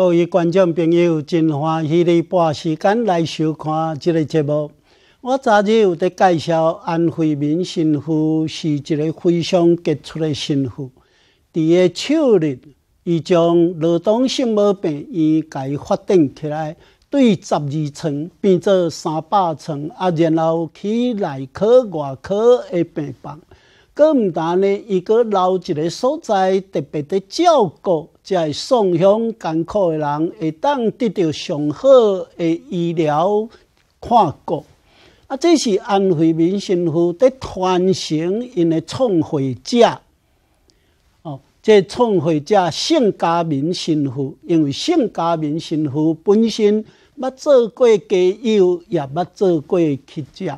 各位观众朋友，真欢喜你半时间来收看这个节目。我昨日有在介绍安徽民新妇是一个非常杰出的神妇。伫个手日，伊将劳动性毛病院伊发展起来，对十二床变做三百床啊，然后起内科外科的病房。佫唔单呢，伊佫留一个所在，特别伫照顾在送乡艰苦的人，会当得到上好的医疗看顾。啊，这是安徽民信户伫传承因的创会者。哦，即创会者姓家民信户，因为姓家民信户本身捌做过家友，也捌做过乞食，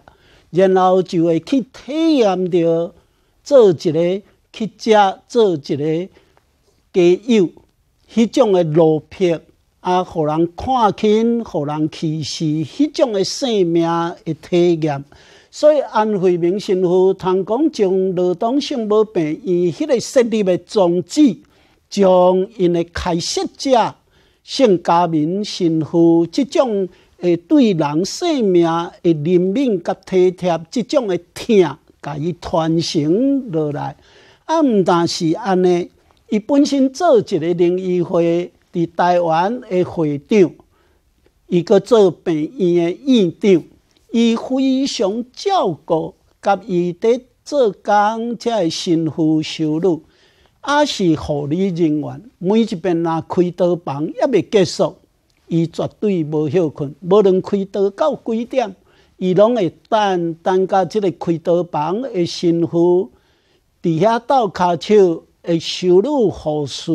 然后就会去体验到。做一个乞丐，做一个家友，迄种的奴婢，啊，互人看清，互人歧视，迄种的性命诶体验。所以安徽民信父通讲将劳动性无病，以迄个设立的宗旨，将因的开设者信家民信父即种诶对人性命诶怜悯甲体贴，即种诶疼。甲伊传承落来，啊，毋但是安尼，伊本身做一个联谊会伫台湾诶会长，伊阁做病院诶院长，伊非常照顾甲伊伫做工者会辛苦收入，啊是护理人员每一遍若开刀房还未结束，伊绝对无休困，无论开刀到几点。伊拢会等等家即个开刀房诶新妇伫遐倒骹手，会收入护士，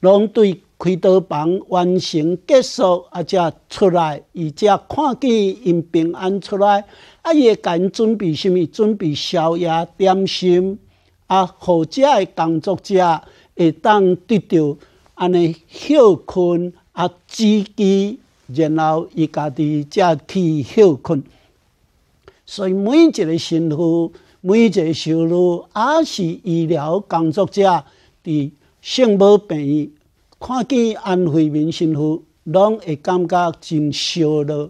拢对开刀房完成结束，啊则出来，伊则看见因平安出来，啊伊会甲因准备啥物？准备宵夜点心，啊好食诶工作者会当得到安尼休困啊，自己然后伊家己则去休困。所以每一个幸妇，每一个收入，也是医疗工作者伫圣母病院看见安徽民幸妇，拢会感觉真烧脑。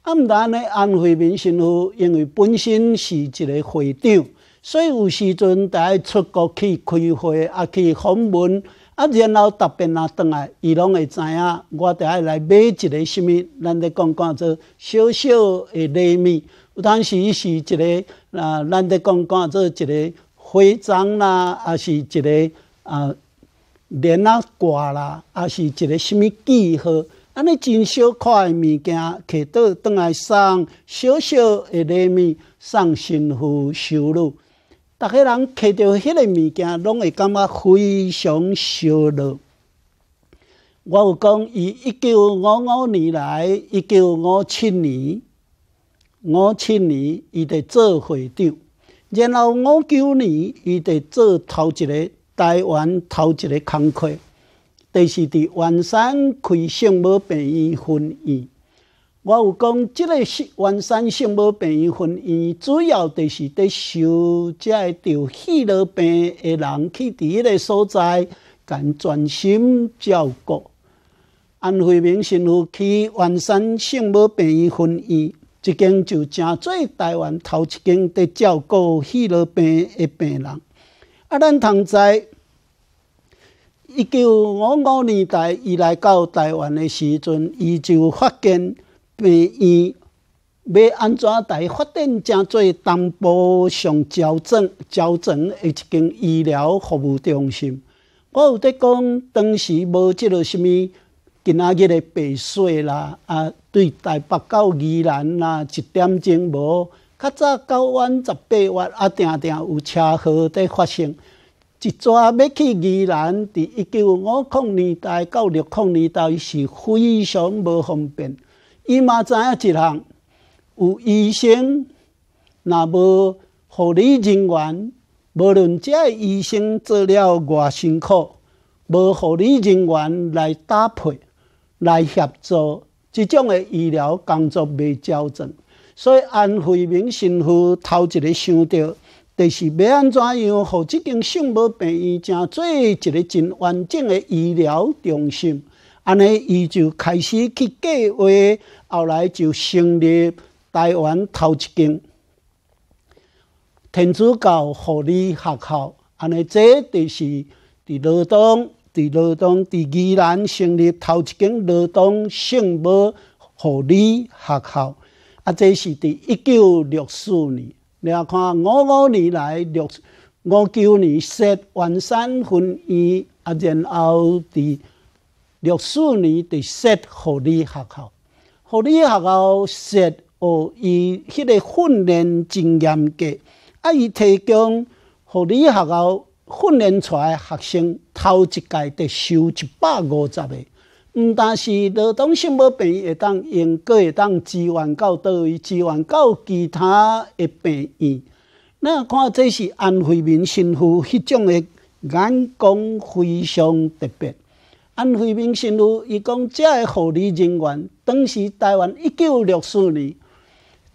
啊，毋然呢，安徽民幸妇因为本身是一个会长，所以有时阵就爱出国去开会，啊，去访问，啊，然后答辩啊，倒来伊拢会知影，我就爱来买一个什物。咱来讲讲做小小的礼物。有当时是一个啊，咱在讲讲做一个徽章啦，啊是一个啊，连啊挂啦，啊是一个什物记号？安尼真小块物件，摕倒倒来送，小小的礼物，送幸妇收入。逐个人摕到迄个物件，拢会感觉非常烧乐。我有讲伊一九五五年来，一九五七年。五七年，伊伫做会长，然后五九年，伊伫做头一个台湾头一个工区，就是伫完山开圣母病院分院。我有讲，即个是万山圣母病院分院，主要就是伫收遮个着迄痨病的人去伫迄个所在，共全心照顾。安徽民信有去完山圣母病院分院。一间就诚侪台湾头一间伫照顾希罗病的病人。啊，咱通在一九五五年代，伊来到台湾的时阵，伊就发现病院要安怎来发展诚侪东部上矫正、矫正的一间医疗服务中心。我有在讲，当时无即个什物今仔日的白水啦啊。台北到宜兰啊，一点钟无较早九晚十八弯啊，定定有车祸在发生。一逝要去宜兰，伫一九五零年代到六零年代是非常无方便。伊嘛知影一项，有医生，若无护理人员，无论遮个医生做了偌辛苦，无护理人员来搭配、来协助。即种诶医疗工作未标准，所以安徽明生夫头一个想到，就是要安怎样，互即间圣母病院成做一个真完整诶医疗中心。安尼，伊就开始去计划，后来就成立台湾头一间天主教护理学校。安尼，这就是伫老东。伫劳动在宜兰成立头一间劳动圣母护理学校，啊，这是伫一九六四年。然后看五五年来六五九年设完善分院，啊，然后伫六四年伫设护理学校。护理学校设哦伊迄个训练经验嘅，啊，伊提供护理学校。训练出来学生，头一届得收一百五十个，毋但是劳动性无病，会当用，佫会当支援到倒位，支援到其他的病院。那看这是安徽民生妇迄种的眼光非常特别。安徽民生妇伊讲，遮的护理人员，当时台湾一九六四年，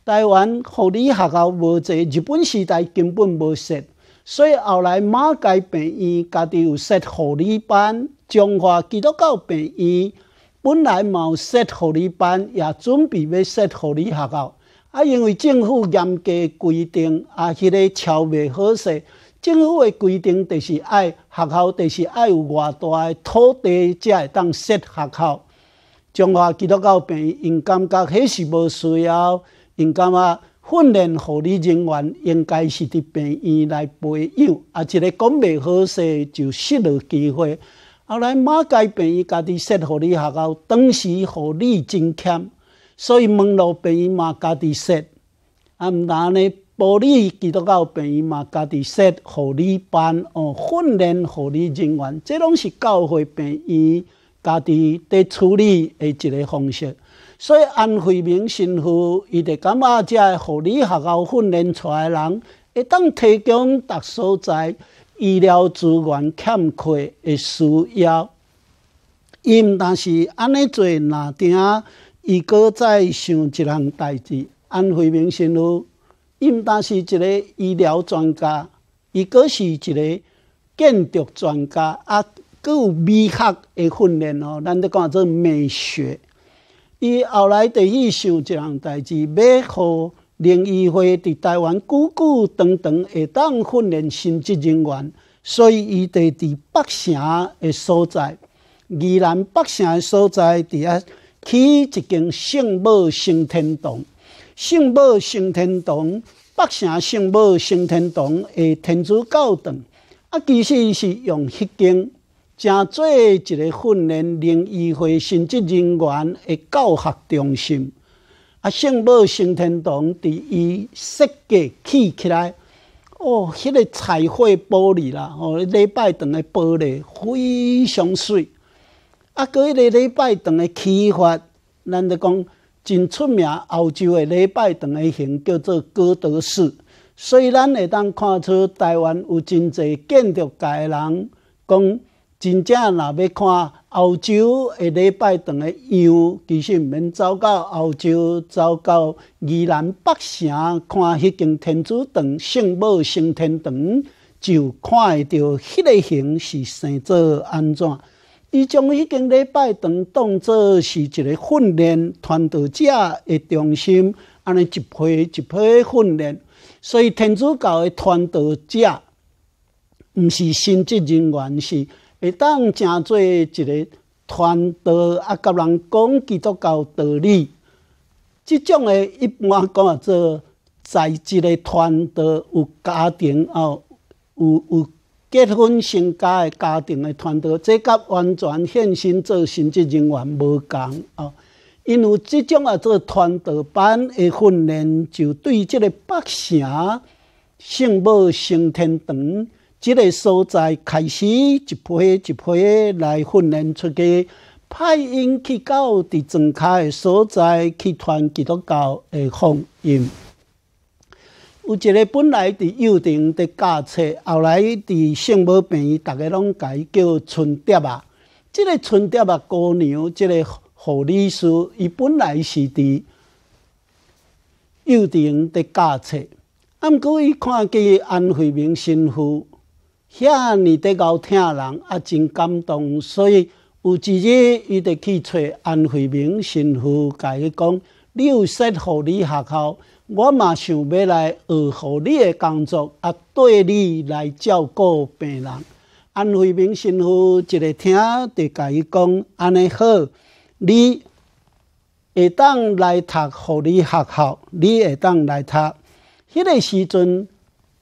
台湾护理学校无侪，日本时代根本无设。所以后来马街病院家己有设护理班，中华基督教病院本来嘛有设护理班，也准备要设护理学校，啊，因为政府严格规定，啊，迄个超未好势。政府的规定就是，爱学校就是爱有偌大诶土地才会当设学校。中华基督教病院，因感觉迄是无需要，因感觉。训练护理人员应该是伫病院来培养，啊，一个讲袂好势就失了机会。后来马街病院家己设护理学校，当时护理真欠，所以问路病院嘛家己设。啊，毋但呢，保你基督教病院嘛家己设护理班哦，训练护理人员，这拢是教会病院家己伫处理的一个方式。所以，安慧明神父伊就感觉遮个护理学校训练出的人，会当提供各所在医疗资源欠缺的需要。伊毋但是安尼做那定，伊搁再想一项代志。安慧明父伊毋但是一个医疗专家，伊搁是一个建筑专家，啊，佮有美学的训练哦。咱在讲做美学。伊后来第一想一项代志，要互联谊会伫台湾久久长长会当训练新职人员，所以伊就伫北城的所在。宜兰北城的所在，伫遐起一间圣母升天堂。圣母升天堂，北城圣母升天堂的天主教堂。啊，其实是用迄间。正做一个训练零议会神职人员的教学中心。啊，圣母升天堂伫伊设计起起来，哦，迄个彩绘玻璃啦，哦，礼拜堂的玻璃非常水。啊，个迄个礼拜堂的启发，咱着讲真出名。欧洲的礼拜堂的形叫做哥德式。虽然会当看出台湾有真济建筑界的人讲。真正若要看欧洲的礼拜堂的样，其实毋免走到欧洲，走到宜兰北城看迄间天主堂圣母升天堂，就看会到迄个形是生做安怎。伊将迄间礼拜堂当做是一个训练传道者的中心，安尼一批一批训练。所以天主教的传道者毋是新职人员，是。会当诚做一个传道，啊，甲人讲基督教道理，即种诶一般讲啊，做在职个传道有家庭哦，有有结婚成家诶家庭诶传道，这甲完全献身做神职人员无共哦，因为即种啊做传道班诶训练，就对即个百姓圣母升天堂？即个所在开始一批一批来训练出去，派因去到伫庄家个所在去传基督教的福音。有一个本来伫幼童伫教册，后来伫圣母病，大家拢改叫村爹啊。即个村爹啊，姑娘，即个护理师，伊本来是伫幼童伫教册，啊，毋过伊看见安徽明神父。遐，你得贤疼人啊，真感动，所以有一日，伊着去找安慧明神父，甲伊讲：，你有说护理学校，我嘛想欲来学护理的工作，也对你来照顾病人。安慧明神父一个听，就甲伊讲安尼好，你会当来读护理学校，你会当来读。迄个时阵，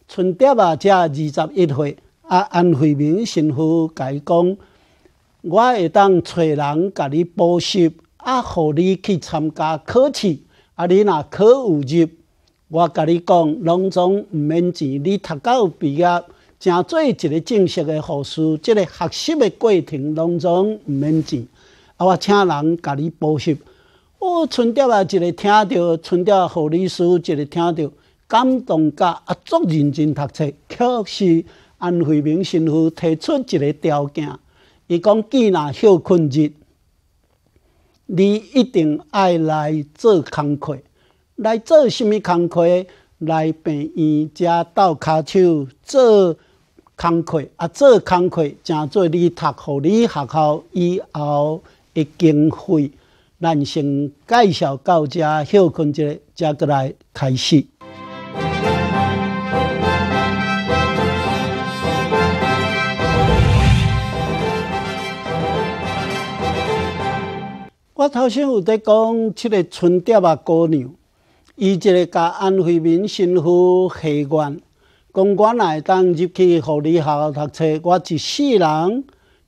春蝶啊才二十一岁。啊！安徽明信夫家讲，我会当找人甲你补习，啊，互你去参加考试。啊，你若考有入，我甲你讲，拢总毋免钱。你读到毕业，正做一个正式诶护士，即个学习的过程拢总毋免钱。啊，我请人甲你补习。哦，村长啊，一个听到村长护理师一个听到感动，甲啊足认真读册考试。安慧明神父提出一个条件，伊讲：既然休困日，你一定爱来做工课。来做虾物工课？来病院遮倒骹手做工课，啊，做工课诚做你读互汝学校以后的经费，咱先介绍到遮休困日，才过来开始。我头先有在讲，即个村长啊，姑娘，伊一个甲安徽民新妇协员，讲我来当入去护理学校读册，我一世人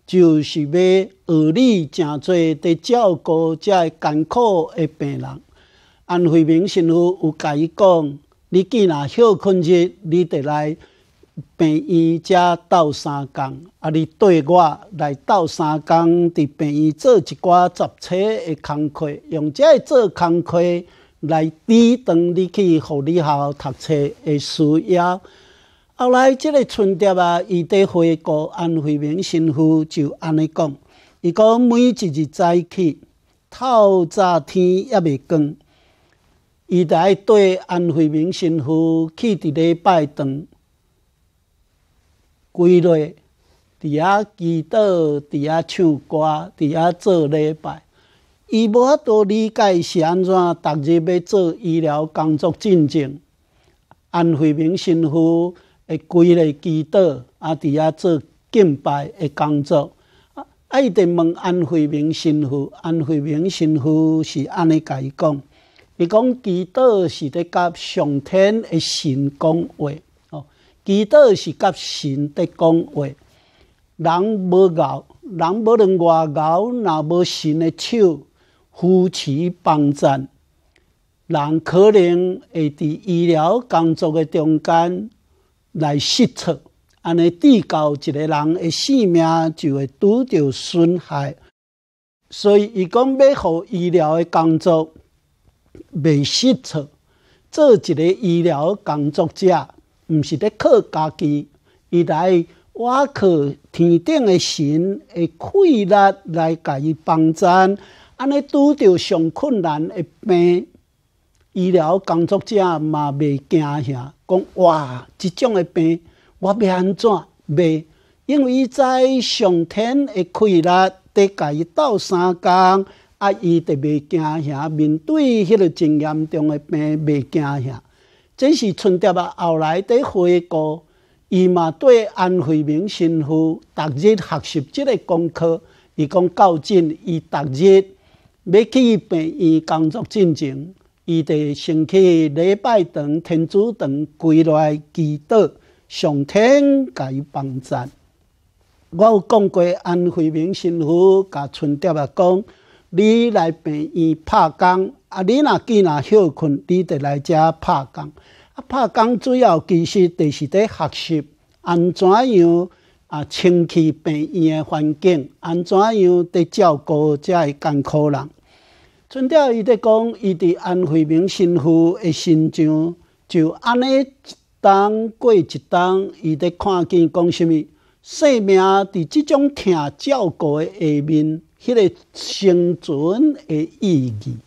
就是要学你正侪伫照顾遮艰苦的病人。安徽民新妇有甲伊讲，你既然休困日，你得来。病院遮到三工，啊，汝对我来到三工，伫病院做一寡杂七的工课，用遮个做工课来抵当你去护理校读册的需要。后来即个村爹啊，伊伫回顾安徽明新夫就安尼讲：，伊讲每一日早起，透早天也未光，伊就爱对安徽明新夫去伫礼拜堂。规律，伫遐祈祷，伫遐唱歌，伫遐做礼拜。伊无法度理解是安怎，逐日要做医疗工作，进程。安慧明神父会规日祈祷，啊，伫遐做敬拜的工作。啊，伊一问安慧明神父，安慧明神父是安尼甲伊讲，伊讲祈祷是伫甲上天诶神讲话。祈祷是甲神在讲话，人无敖，人无能外敖，若无神的手扶持帮助，人可能会伫医疗工作的中间来失策，安尼治到一个人的性命就会拄着损害。所以，伊讲要互医疗的工作，袂失策，做一个医疗工作者。毋是咧靠家己，伊来，我靠天顶的神的气力来甲伊帮阵，安尼拄着上困难的病，医疗工作者嘛未惊吓，讲哇，即种的病我要安怎？袂，因为伊知上天的气力得甲伊斗三工，啊，伊就未惊遐，面对迄个真严重诶病，未惊遐。这是春蝶啊！后来在回国，伊嘛对安慧明媳妇，逐日学习即个功课，伊讲较真，伊逐日要去医院工作进前，伊得先去礼拜堂、天主堂跪来祈祷，上天甲伊帮助。我有讲过，安慧明媳妇甲春蝶啊讲。你来病院拍工，啊！你若见若休困，你得来遮拍工。啊！拍工主要其实就是在学习安怎样啊，清气病院的环境，安怎样伫照顾遮些艰苦人。村调伊在讲，伊伫安徽明新妇的身上就安尼一冬过一冬，伊在看见讲什物生命伫即种疼照顾的下面。迄个生存的意义，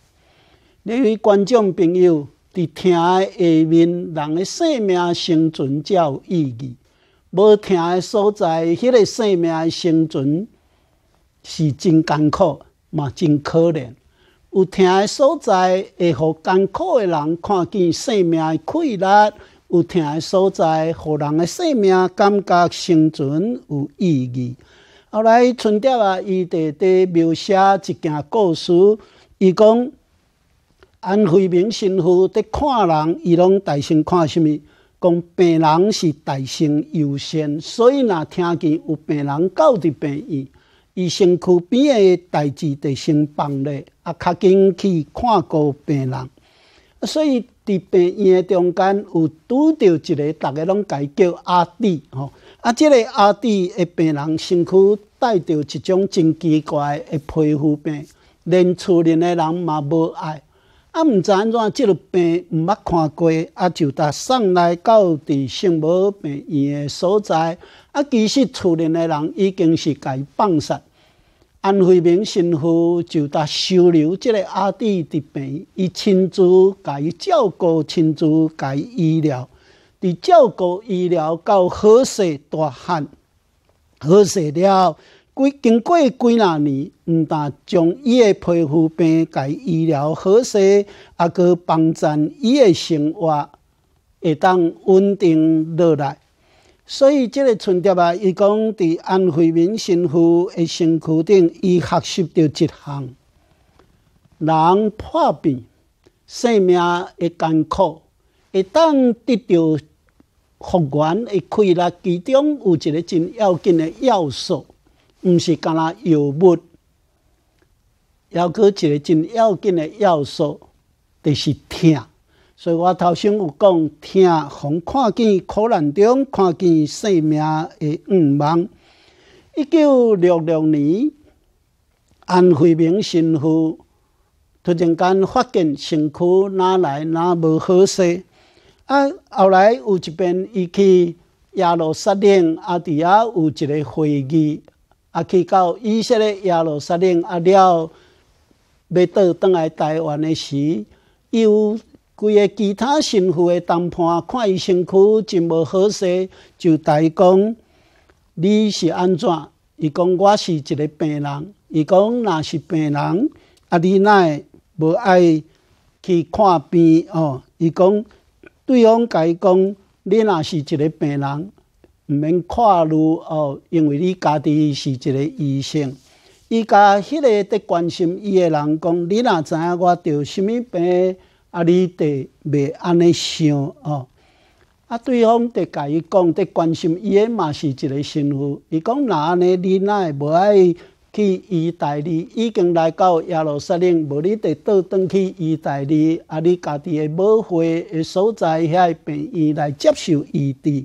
汝位观众朋友，伫听下面人的生命生存才有意义。无听的所在，迄个生命生存是真艰苦，嘛真可怜。有听的所在，会互艰苦的人看见生命诶溃烂；有听的所在，互人的生命感觉生存有意义。后来，村长啊，伊在在描写一件故事。伊讲，安徽明神父在看人，伊拢大声看虾物。讲病人是大生优先，所以若听见有病人到伫病院，伊身躯边的代志，就先放咧，啊，较紧去看过病人。所以伫病院中间，有拄着一个，大家拢改叫阿弟吼。啊，即个阿弟的病人身躯带着一种真奇怪的皮肤病，连厝里的人嘛无爱，啊，毋知安怎即个病毋捌看过，啊，就呾送来到伫圣无病院的所在，啊，其实厝里的人已经是己放煞。安徽明新夫就呾收留即个阿弟伫病，伊亲自己照顾，亲自己医疗，伫照顾医疗到好势大汉。好势了，过经过几那年，毋但将伊诶皮肤病个医疗好势，啊，过帮助伊诶生活会当稳定落来。所以，即个春节啊，伊讲伫安徽民生妇诶身躯顶，伊学习到一项，人破病，生命会艰苦，会当得到。复原的开，来其中有一个真要紧的要素，毋是干那药物，还佫一个真要紧的要素，就是听。所以我头先有讲，听从看见苦难中看见生命的愿望。一九六六年，安徽明神父突然间发现胸口哪来哪无好势。啊！后来有一边伊去亚罗撒冷，啊伫遐有一个会议，啊去到以色列亚罗沙甸，啊了，要倒倒来台湾的时，伊有几个其他神父的同伴看伊身躯真无好势，就代讲你是安怎？伊讲我是一个病人，伊讲若是病人，啊你奈无爱去看病哦？伊讲。对方伊讲，你若是一个病人，毋免看路哦，因为你家己是一个医生。伊甲迄个伫关心伊诶人，讲你若知影我得什么病，啊，你得袂安尼想哦。啊，对方伫甲伊讲，伫关心伊诶嘛是一个神妇。伊讲若安尼，你若会无爱？去伊大利已经来到耶路撒冷，无你得倒转去伊大利，啊，你家己诶某花诶所在遐病院来接受医治。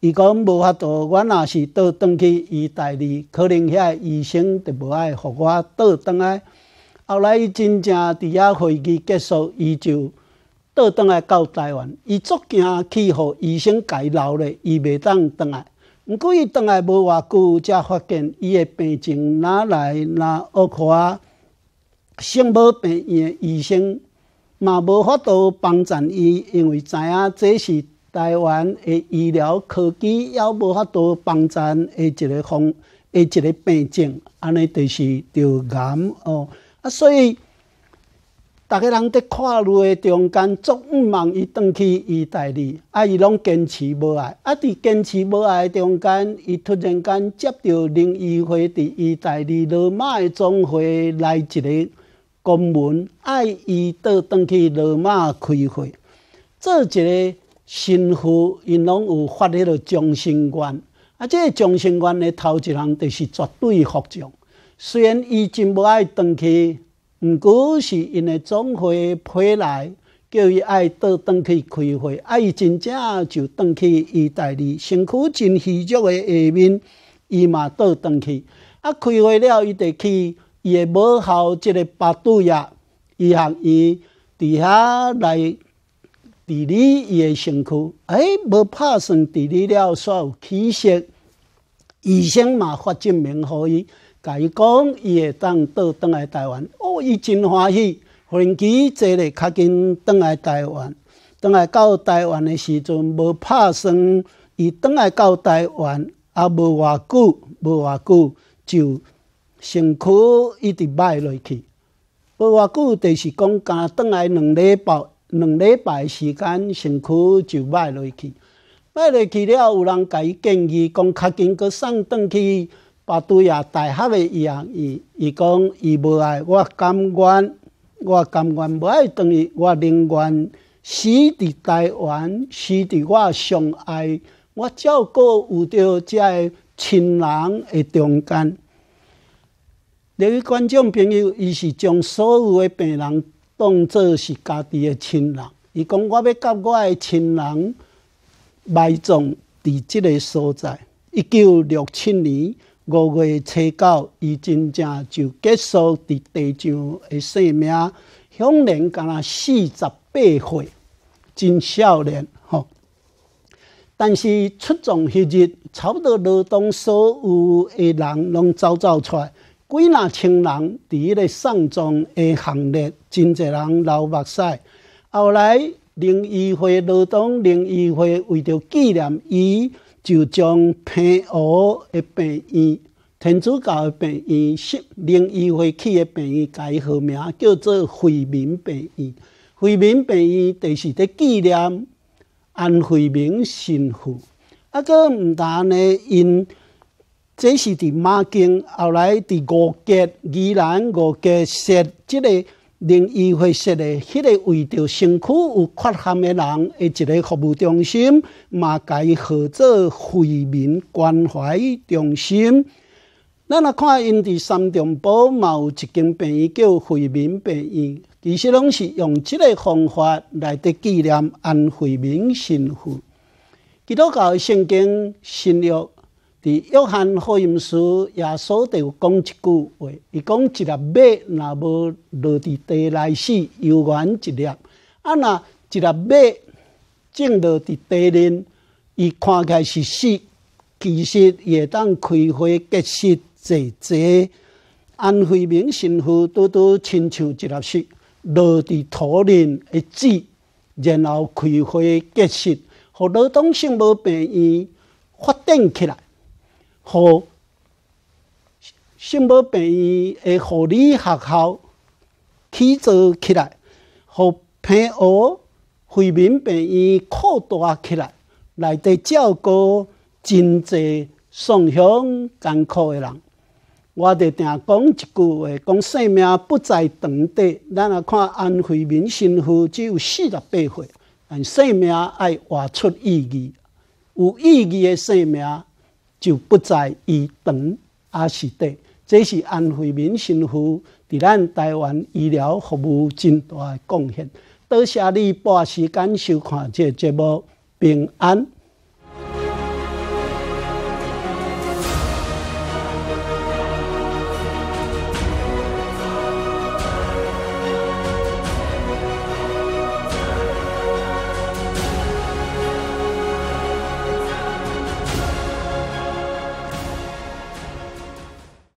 伊讲无法度，我若是倒转去伊大利，可能遐医生就无爱互我倒转来。后来伊真正伫遐会议结束，伊就倒转来到台湾，伊足惊去，互医生介留咧，伊袂当转来。毋过伊倒来无偌久，才发现伊的病情哪来哪恶苦啊，生无病院医生嘛无法度帮助伊，因为知影这是台湾的医疗科技还无法度帮助的一个方，一个病症，安尼就是着癌哦，啊所以。逐个人伫路诶中间，总毋望伊转去伊家己。啊，伊拢坚持无爱。啊，伫坚持无爱中间，伊突然间接到另一回伫伊家己罗马的总会来一个公文，爱伊倒转去罗马开会，做一个新父，因拢有发迄个终身官。啊，即、这终身官的头一人就是绝对服从。虽然伊真无爱转去。毋过是因个总会批来叫伊爱倒转去开会，啊！伊真正就倒去意大利，身躯真虚弱个下面，伊嘛倒转去。啊！开会了，伊就去伊个母校即个巴杜亚医学院，伫遐来治理伊个身躯。哎，无拍算治理了煞有起色，医生嘛发证明予伊，甲伊讲伊会当倒转来台湾。伊真欢喜，飞机坐咧较紧倒来台湾。倒来到台湾的时阵，无拍算伊倒来到台湾，也无偌久，无偌久就伤口一直败落去。无偌久就是讲，刚倒来两礼拜，两礼拜时间伤口就败落去。败落去了，有人甲伊建议讲，较紧阁送倒去。巴杜亚大学的伊人，伊伊讲伊无爱，我甘愿，我甘愿无爱，等于我宁愿死伫台湾，死伫我上爱，我照顾有到遮个亲人的中间。两于观众朋友，伊是将所有的病人当作是家己的亲人。伊讲，我要甲我的亲人埋葬伫即个所在。一九六七年。五月初九，伊真正就结束伫地上的生命，享年敢若四十八岁，真少年吼。但是出葬迄日，差不多劳动所有的人拢走走出，来，几若千人伫迄个丧葬的行列，真侪人流目屎。后来，零一会劳动，零一会为着纪念伊。就将平湖的病院、天主教的病院、新林医会起的病院改号名，叫做惠民病院。惠民病院就是伫纪念安惠民神父。啊，佫毋但呢，因这是伫马经后来伫五结、宜兰、五结设，即个。另医会说的，迄个为着辛苦有缺陷的人，一个服务中心嘛，甲伊号做惠民关怀中心。咱若看因伫三重埔嘛有一间病院叫惠民病院，其实拢是用即个方法来伫纪念安惠民幸福。基督教圣经新约。伫约翰福音书，耶稣就讲一句话，伊讲一粒麦，若无落地地来死，犹原一粒；啊，若一粒麦种落地地里，伊看起来是死，其实会当开花结实，坐坐。安徽明神父拄拄亲像一粒石落地土里一籽，然后开花结实，互劳动性无病伊发展起来。和新博病院，诶，护理学校提做起来，和平湖惠民病院扩大起来，来得照顾真济上穷艰苦诶人。我伫定讲一句话：，讲生命不在长短，咱来看安徽民新妇只有四十八岁，但生命爱活出意义，有意义诶生命。就不在于等还是短，这是安徽民生福伫咱台湾医疗服务真大的贡献。多谢你半时间收看这节目，平安。